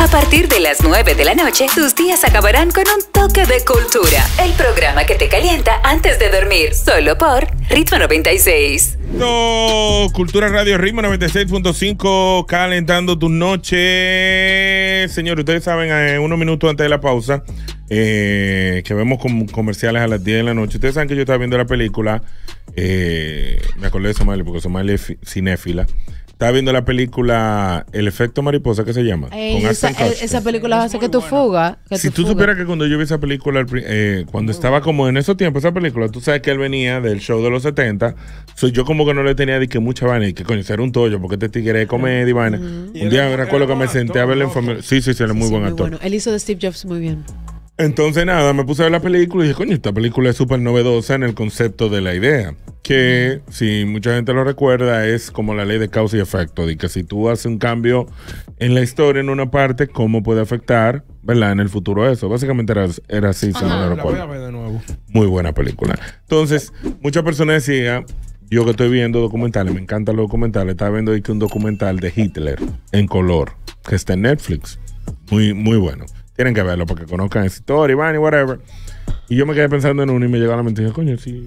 A partir de las 9 de la noche, tus días acabarán con un toque de cultura. El programa que te calienta antes de dormir, solo por Ritmo 96. Cultura Radio Ritmo 96.5, calentando tus noches. Señor, ustedes saben, eh, unos minutos antes de la pausa, eh, que vemos comerciales a las 10 de la noche. Ustedes saben que yo estaba viendo la película, eh, me acordé de Somalia porque Somalia es cinéfila. Estaba viendo la película El efecto mariposa, que se llama? Eh, esa, película hace que tú fuga. Si tú supieras que cuando yo vi esa película, eh, cuando estaba como en esos tiempos, esa película, tú sabes que él venía del show de los 70, yo como que no le tenía de que mucha vaina y que coño, era un tollo, porque te este tigre es comedia vaina. Un día me recuerdo que me senté a verle en familia. Sí, sí, sí, era muy buen actor. Él hizo de Steve Jobs muy bien. Entonces nada, me puse a ver la película y dije, coño, esta película es súper novedosa en el concepto de la idea, que si mucha gente lo recuerda es como la ley de causa y efecto, de que si tú haces un cambio en la historia en una parte, ¿cómo puede afectar, verdad, en el futuro eso? Básicamente era, así, Muy buena película. Entonces, muchas personas decían, yo que estoy viendo documentales, me encantan los documentales, estaba viendo que un documental de Hitler en color, que está en Netflix. Muy, muy bueno. Tienen que verlo para que conozcan esa historia, van y whatever. Y yo me quedé pensando en uno y me llegó a la mente y dije, coño, si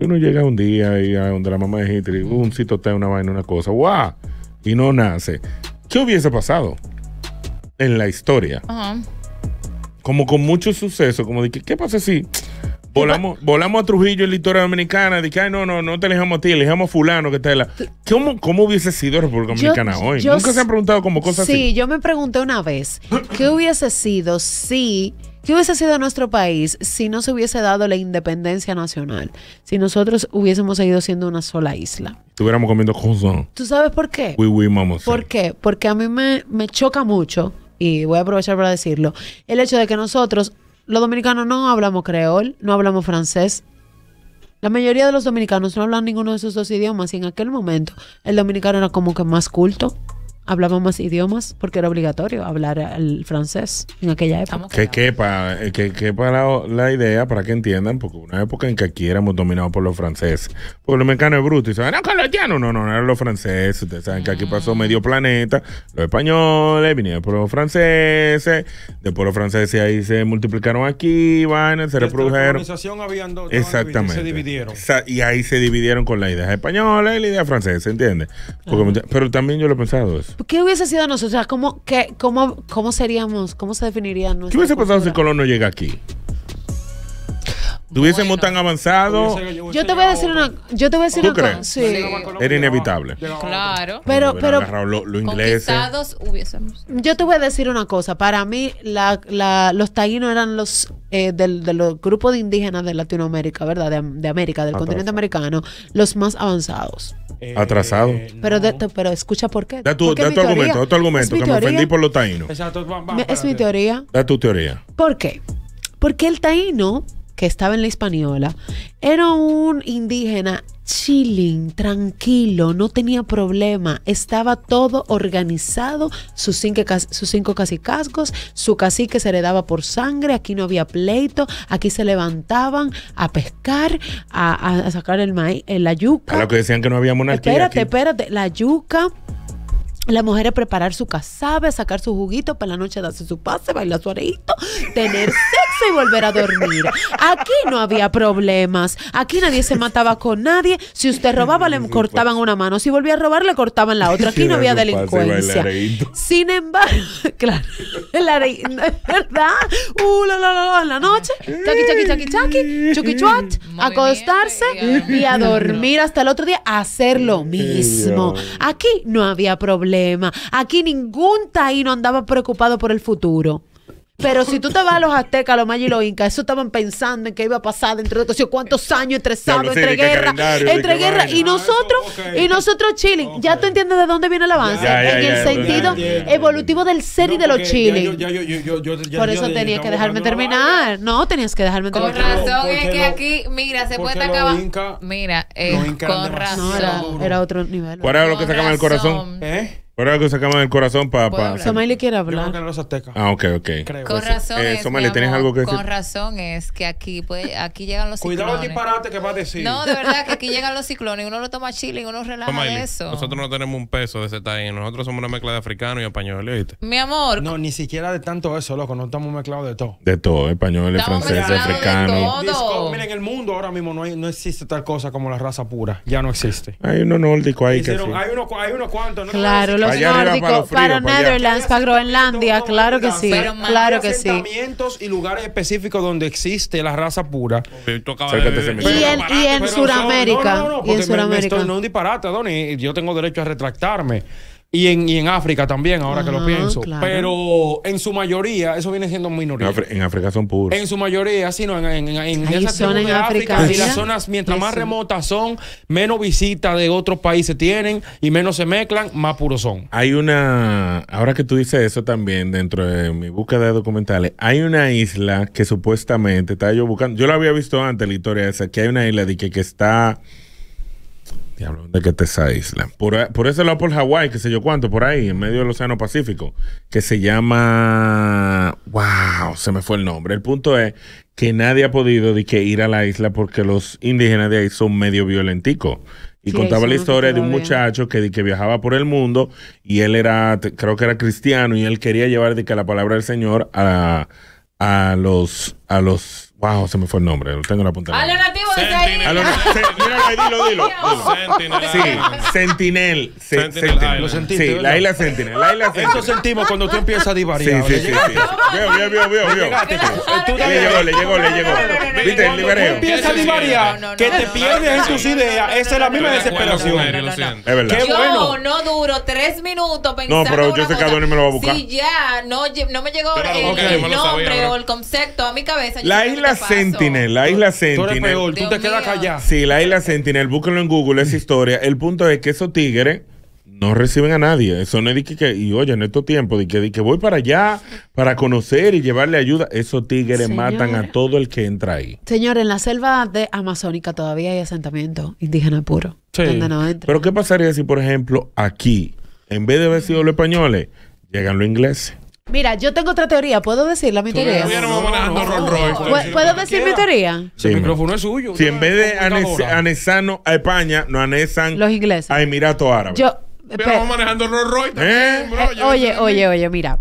uno llega un día y a donde la mamá de Hitler, un cito está una vaina, una cosa, ¡guau! Y no nace. ¿Qué hubiese pasado en la historia? Como con mucho suceso, como de que, ¿qué pasa si? Volamos, a Trujillo en la historia dominicana, de que ay no, no, no te elijamos a ti, elijamos a fulano que está ¿Cómo, hubiese sido República Dominicana hoy? Nunca se han preguntado como cosas sí, así. Sí, yo me pregunté una vez, ¿qué hubiese sido si ¿Qué hubiese sido nuestro país si no se hubiese dado la independencia nacional? Si nosotros hubiésemos seguido siendo una sola isla. Estuviéramos comiendo cosas. ¿Tú sabes por qué? Uy, uy, vamos. ¿Por qué? Porque a mí me, me choca mucho, y voy a aprovechar para decirlo, el hecho de que nosotros los dominicanos no hablamos creol, no hablamos francés. La mayoría de los dominicanos no hablan ninguno de esos dos idiomas y en aquel momento el dominicano era como que más culto más idiomas porque era obligatorio hablar el francés en aquella época. Que quepa, eh, que la, la, idea para que entiendan, porque una época en que aquí éramos dominados por los franceses. Porque los mexicanos es bruto y se no, no, no, no eran los franceses. Ustedes saben que aquí pasó mm. medio planeta, los españoles, vinieron por los franceses, después los franceses ahí se multiplicaron aquí, van, se reprodujeron. Exactamente. dividieron. Y ahí se dividieron con la idea española y la idea francesa, ¿entiendes? Porque, pero también yo lo he pensado eso. ¿Qué hubiese sido nosotros? O sea, ¿cómo, qué, cómo, ¿Cómo seríamos? ¿Cómo se definiría nuestra ¿Qué hubiese pasado si Colón no llega aquí? tuviésemos tan avanzado. Yo te voy a decir una, yo te voy a decir ¿Tú una crees? Sí. Era inevitable. Claro. Pero, pero Hubiésemos. Yo te voy a decir una cosa. Para mí, los taínos eran los eh, del, de los grupos de indígenas de Latinoamérica, ¿verdad? De, América, del continente americano, los más avanzados. Eh, Atrasados. Eh, pero, pero escucha por qué. Da tu, argumento, da tu argumento, que me ofendí por los taínos. es mi teoría. Da tu teoría. ¿Por qué? Porque el taíno que estaba en la Hispaniola, era un indígena chilling, tranquilo, no tenía problema, estaba todo organizado, sus cinco, sus cinco su cacique se heredaba por sangre, aquí no había pleito, aquí se levantaban a pescar, a, sacar el maíz, eh, la yuca. A que decían que no había monarquía. Espérate, espérate, la yuca. La mujer a preparar su casabe, sacar su juguito para la noche, darse su pase, bailar su areíto, tener y volver a dormir. Aquí no había problemas. Aquí nadie se mataba con nadie. Si usted robaba, le cortaban pues. una mano. Si volvía a robar, le cortaban la otra. Aquí no había delincuencia. Sin embargo, claro, ¿verdad? Uh, la, la, la, en la noche, chaki, chaki, chaki, chaki, chuat, acostarse y a dormir hasta el otro día, hacer lo mismo. Aquí no había problema. Aquí ningún taíno andaba preocupado por el futuro. Pero si tú te vas a los aztecas, los mayas y los incas, eso estaban pensando en qué iba a pasar dentro de cuántos años entre sábado, entre guerra, entre guerra. Y ah, nosotros, y nosotros chilling. Ya tú entiendes de dónde viene el avance. en el sentido evolutivo del ser y de los chilling. Por eso tenías que dejarme terminar. No, tenías que dejarme terminar. Con razón, es que aquí, mira, se puede acabar. Mira, eh, con razón. Era otro nivel. ¿Cuál era lo que sacaba el corazón? ¿Eh? Por algo sacamos el corazón papá. Somali quiere hablar. los Ah, ok, ok. Con razón. Eh, ¿tienes algo que decir? Con razón es que aquí, pues aquí llegan los ciclones. Cuidado el disparate que vas a decir. No, de verdad que aquí llegan los ciclones. Uno lo toma chile y uno relaja eso. Nosotros no tenemos un peso de ese taíno. Nosotros somos una mezcla de africanos y españoles, ¿oíste? Mi amor. No, ni siquiera de tanto eso, loco. No estamos mezclados de todo. De todo. Españoles, estamos franceses, africanos. Disco, miren, en el mundo ahora mismo no, hay, no existe tal cosa como la raza pura. Ya no existe. Hay uno nórdico ahí que. sí. Hay unos hay cuantos. ¿no? Claro, Allá nórdicos, para, Netherlands, para Groenlandia, claro que sí, claro que sí. y lugares específicos donde existe la raza pura. Y en Sudamérica. No, no, no, porque no es un disparate, Donny. Yo tengo derecho a retractarme. Y en, en África también, ahora que lo ah, pienso. Pero en su mayoría, eso viene siendo minoría. En África son puros. En su mayoría, sí, no, en, en, de África. y las zonas, mientras más remotas son, menos visitas de otros países tienen y menos se mezclan, más puros son. Hay una, ahora que tú dices eso también, dentro de mi búsqueda de documentales, hay una isla que supuestamente estaba yo buscando, yo la había visto antes, la historia esa, que hay una isla de que, que está... Diablo, ¿dónde que está esa isla? Por, por ese lado, por Hawái, que sé yo cuánto, por ahí, en medio del Océano Pacífico, que se llama. ¡Wow! Se me fue el nombre. El punto es que nadie ha podido de que ir a la isla porque los indígenas de ahí son medio violenticos. Y contaba la historia de un muchacho que, que viajaba por el mundo y él era, creo que era cristiano, y él quería llevar de que la palabra del Señor a, a los, a los Wow, se me fue el nombre. Lo tengo en la punta A lo nativo de Sentinel. dilo, dilo. Sentinel. Sí, Sentinel. sí, la isla Sentinel. Eso sentimos cuando tú empiezas a divariar. Sí, sí, sí. Le llegó, le llegó, le llegó. ¿Viste? El libereo. empiezas a divariar, que te pierdes en tus ideas, esa es la misma desesperación. Es verdad. Qué no duro tres minutos pensando No, pero yo sé que me lo va a buscar. Sí, ya. No me llegó el nombre o el concepto a mi cabeza. La isla Sentinel, la Isla Sentinel. Tú te quedas callado. Sí, la Isla Sentinel, búsquenlo en Google, esa historia. El punto es que esos tigres no reciben a nadie. Eso no es de que, y oye, en estos tiempos, de que, que voy para allá para conocer y llevarle ayuda. Esos tigres matan a todo el que entra ahí. Señor, en la selva de Amazónica todavía hay asentamiento indígena puro. Sí. Pero ¿qué pasaría si, por ejemplo, aquí, en vez de haber sido los españoles, llegan los ingleses? Mira, yo tengo otra teoría. ¿Puedo decirla mi teoría? ¿Puedo, decir mi teoría? Sí. El micrófono es suyo. Si en vez de anexarnos a España, nos anexan los ingleses. a Emiratos Árabes. Yo, pero, vamos manejando Rolls Royce. ¿Eh? oye, oye, oye, mira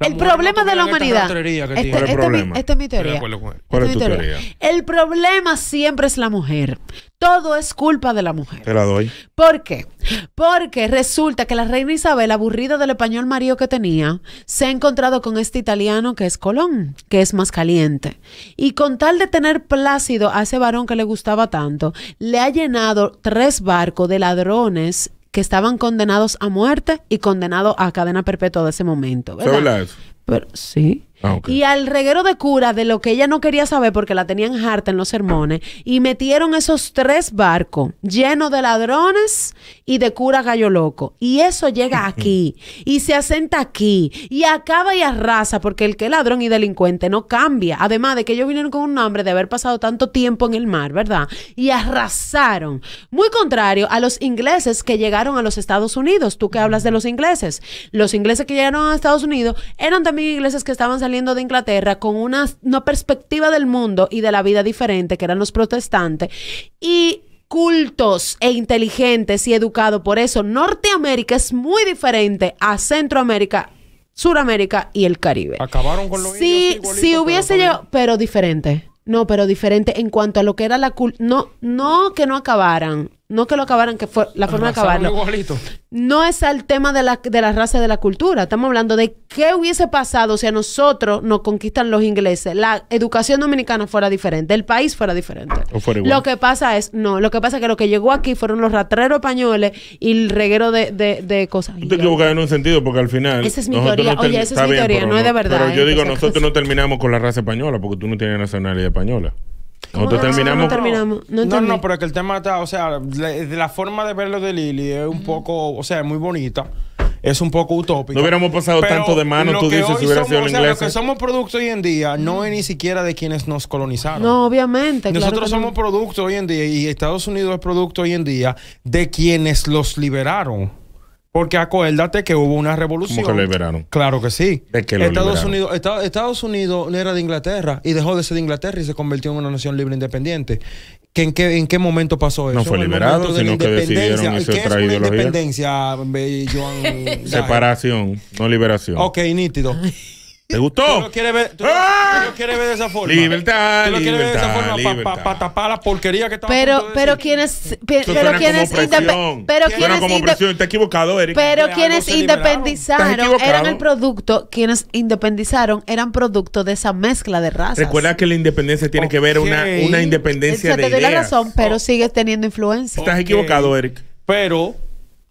el problema de la humanidad. Este, este, es mi, este teoría. Este ¿Cuál es, tu teoría? El problema siempre es la mujer. Todo es culpa de la mujer. Te la doy. ¿Por qué? Porque resulta que la reina Isabel, aburrida del español marido que tenía, se ha encontrado con este italiano que es Colón, que es más caliente. Y con tal de tener plácido a ese varón que le gustaba tanto, le ha llenado tres barcos de ladrones que estaban condenados a muerte y condenados a cadena perpetua de ese momento. ¿verdad? Pero, sí. Ah, y al reguero de cura de lo que ella no quería saber porque la tenían harta en los sermones. Y metieron esos tres barcos llenos de ladrones y de cura gallo loco. Y eso llega aquí y se asenta aquí y acaba y arrasa porque el que ladrón y delincuente no cambia. Además de que ellos vinieron con un nombre de haber pasado tanto tiempo en el mar, ¿verdad? Y arrasaron. Muy contrario a los ingleses que llegaron a los Estados Unidos. Tú que hablas de los ingleses. Los ingleses que llegaron a Estados Unidos eran también ingleses que estaban saliendo de Inglaterra con una, una perspectiva del mundo y de la vida diferente, que eran los protestantes. Y cultos e inteligentes y educados. Por eso Norteamérica es muy diferente a Centroamérica, Suramérica y el Caribe. Acabaron con los sí, Si, hubiese yo pero diferente. No, pero diferente en cuanto a lo que era la cultura. No, no que no acabaran no que lo acabaran, que fue la forma de acabarlo. No es el tema de la, de la raza de la cultura. Estamos hablando de qué hubiese pasado si a nosotros nos conquistan los ingleses. La educación dominicana fuera diferente, el país fuera diferente. Lo que pasa es, no, lo que pasa es que lo que llegó aquí fueron los ratreros españoles y el reguero de, de, cosas. Tú te equivocas en un sentido porque al final. Esa es mi teoría. Oye, esa es mi teoría, no, es de verdad. Pero yo ¿eh? digo, nosotros no terminamos con la raza española porque tú no tienes nacionalidad española terminamos. No, terminamos. No, pero es que el tema está, o sea, la, la forma de verlo de Lili es un poco, o sea, es muy bonita es un poco utópico. No hubiéramos pasado tanto de mano, tú dices, si hubiera sido en o Lo que somos producto hoy en día no es ni siquiera de quienes nos colonizaron. No, obviamente. Nosotros somos producto hoy en día y Estados Unidos es producto hoy en día de quienes los liberaron. Porque acuérdate que hubo una revolución. ¿Cómo que liberaron? Claro que sí. Estados, Unidos, Estados, Unidos era de Inglaterra y dejó de ser de Inglaterra y se convirtió en una nación libre e independiente. en, qué, ¿En qué momento pasó eso? No fue liberado, sino que decidieron ¿Qué es independencia, eh, Separación, no liberación. Ok, nítido. ¿Te gustó? Tú lo ¡Ah! ver, de esa forma. Libertad. Tú lo quieres ver de esa forma para pa, tapar la porquería que está Pero, pero quienes. Pero quienes. Pero quienes. como Está equivocado, Eric. Pero quienes independizaron eran el producto. Quienes independizaron eran producto de esa mezcla de razas. Recuerda que la independencia tiene que ver una, una independencia o sea, de te la razón, pero oh. sigue sigues teniendo influencia. Estás equivocado, Eric. Pero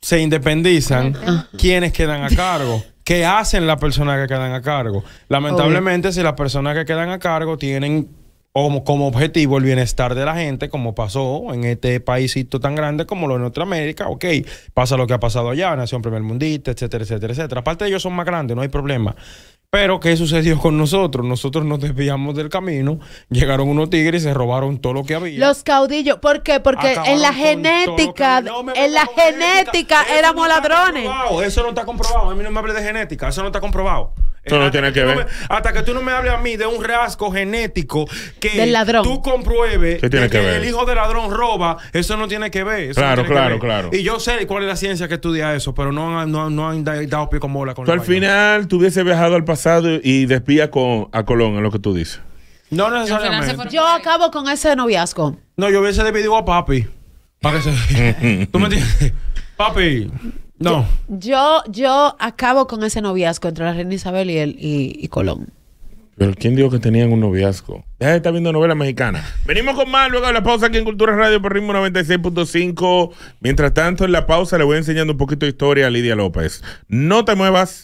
se independizan. Ah. quienes quedan a cargo? ¿Qué hacen las personas que quedan a cargo. Lamentablemente, si las personas que quedan a cargo tienen como, objetivo el bienestar de la gente, como pasó en este paísito tan grande como lo de Norteamérica, ok, pasa lo que ha pasado allá, nación primer mundista, etcétera, etcétera, etcétera. Aparte ellos son más grandes, no hay problema. Pero, ¿qué sucedió con nosotros? Nosotros nos desviamos del camino, llegaron unos tigres y se robaron todo lo que había. Los caudillos, ¿por qué? Porque en la genética, en la genética, éramos ladrones. ladrones. Eso no está comprobado, a mí no me hable de genética, eso no está comprobado. Eso no tiene que, ver. hasta que tú no me hables a mí de un rasgo genético que tú compruebes que, el hijo del ladrón roba, eso no tiene que ver. Claro, claro, claro. Y yo sé cuál es la ciencia que estudia eso, pero no, no, han dado pie con bola con al final tú hubiese viajado al pasado y despía con, a Colón, es lo que tú dices. No necesariamente. Yo acabo con ese noviazgo. No, yo hubiese debido a papi. ¿Tú me entiendes? Papi, no. Yo, yo acabo con ese noviazgo entre la reina Isabel y, el, y, y Colón. Pero ¿quién dijo que tenían un noviazgo? Ya está viendo novela mexicana. Venimos con más luego de la pausa aquí en Cultura Radio por ritmo 96.5. Mientras tanto, en la pausa le voy enseñando un poquito de historia a Lidia López. No te muevas.